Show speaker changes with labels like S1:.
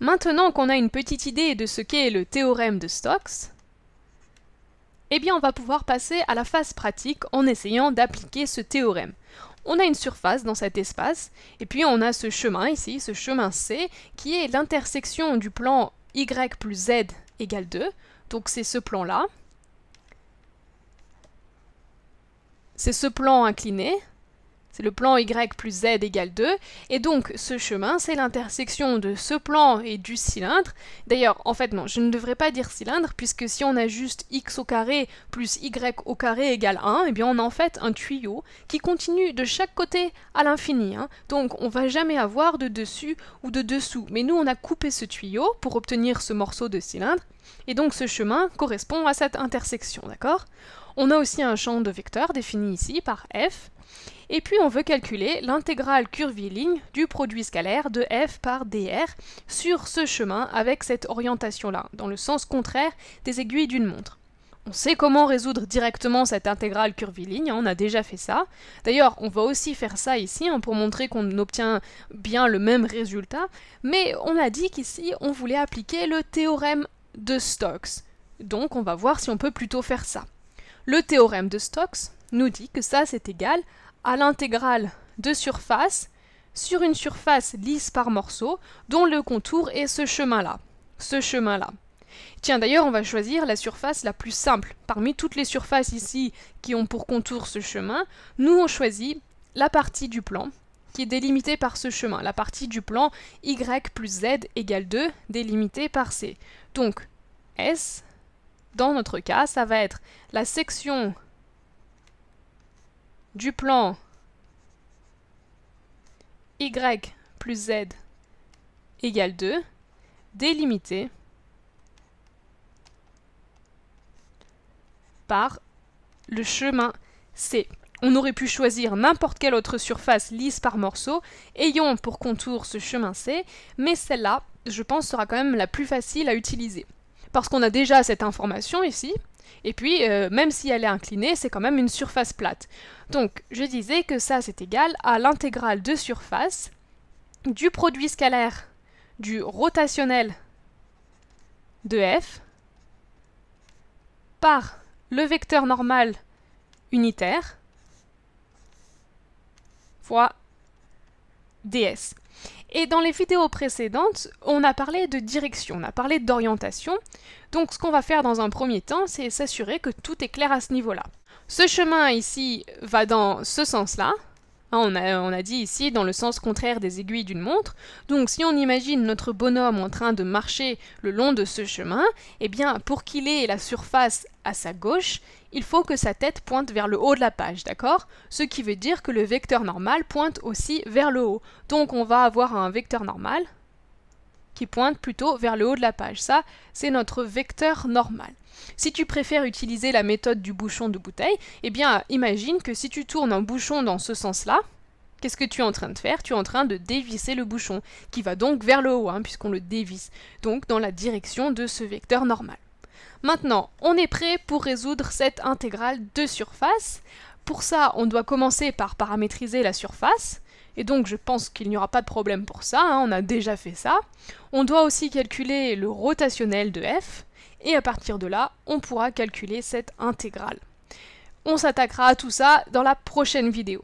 S1: Maintenant qu'on a une petite idée de ce qu'est le théorème de Stokes, eh bien on va pouvoir passer à la phase pratique en essayant d'appliquer ce théorème. On a une surface dans cet espace, et puis on a ce chemin ici, ce chemin C, qui est l'intersection du plan y plus z égale 2, donc c'est ce plan-là. C'est ce plan incliné, c'est le plan Y plus Z égale 2. Et donc ce chemin, c'est l'intersection de ce plan et du cylindre. D'ailleurs, en fait non, je ne devrais pas dire cylindre, puisque si on a juste x au carré plus y au carré égale 1, eh bien on a en fait un tuyau qui continue de chaque côté à l'infini. Hein. Donc on ne va jamais avoir de dessus ou de dessous. Mais nous, on a coupé ce tuyau pour obtenir ce morceau de cylindre. Et donc ce chemin correspond à cette intersection, d'accord on a aussi un champ de vecteurs défini ici par f, et puis on veut calculer l'intégrale curviligne du produit scalaire de f par dr sur ce chemin avec cette orientation-là, dans le sens contraire des aiguilles d'une montre. On sait comment résoudre directement cette intégrale curviligne, hein, on a déjà fait ça. D'ailleurs, on va aussi faire ça ici hein, pour montrer qu'on obtient bien le même résultat, mais on a dit qu'ici on voulait appliquer le théorème de Stokes. Donc on va voir si on peut plutôt faire ça. Le théorème de Stokes nous dit que ça c'est égal à l'intégrale de surface sur une surface lisse par morceau dont le contour est ce chemin-là. Ce chemin-là. Tiens, d'ailleurs, on va choisir la surface la plus simple. Parmi toutes les surfaces ici qui ont pour contour ce chemin, nous on choisit la partie du plan qui est délimitée par ce chemin, la partie du plan y plus z égale 2 délimitée par c. Donc, S dans notre cas, ça va être la section du plan y plus z égale 2 délimitée par le chemin C. On aurait pu choisir n'importe quelle autre surface lisse par morceaux ayant pour contour ce chemin C, mais celle-là, je pense, sera quand même la plus facile à utiliser parce qu'on a déjà cette information ici, et puis euh, même si elle est inclinée, c'est quand même une surface plate. Donc je disais que ça c'est égal à l'intégrale de surface du produit scalaire du rotationnel de f par le vecteur normal unitaire fois ds. Et dans les vidéos précédentes, on a parlé de direction, on a parlé d'orientation. Donc ce qu'on va faire dans un premier temps, c'est s'assurer que tout est clair à ce niveau-là. Ce chemin ici va dans ce sens-là, Hein, on, a, on a dit ici dans le sens contraire des aiguilles d'une montre. Donc si on imagine notre bonhomme en train de marcher le long de ce chemin, eh bien pour qu'il ait la surface à sa gauche, il faut que sa tête pointe vers le haut de la page, d'accord Ce qui veut dire que le vecteur normal pointe aussi vers le haut. Donc on va avoir un vecteur normal, qui pointe plutôt vers le haut de la page. Ça, c'est notre vecteur normal. Si tu préfères utiliser la méthode du bouchon de bouteille, eh bien imagine que si tu tournes un bouchon dans ce sens-là, qu'est-ce que tu es en train de faire Tu es en train de dévisser le bouchon, qui va donc vers le haut, hein, puisqu'on le dévisse, donc dans la direction de ce vecteur normal. Maintenant, on est prêt pour résoudre cette intégrale de surface. Pour ça, on doit commencer par paramétriser la surface et donc je pense qu'il n'y aura pas de problème pour ça, hein, on a déjà fait ça. On doit aussi calculer le rotationnel de f, et à partir de là, on pourra calculer cette intégrale. On s'attaquera à tout ça dans la prochaine vidéo.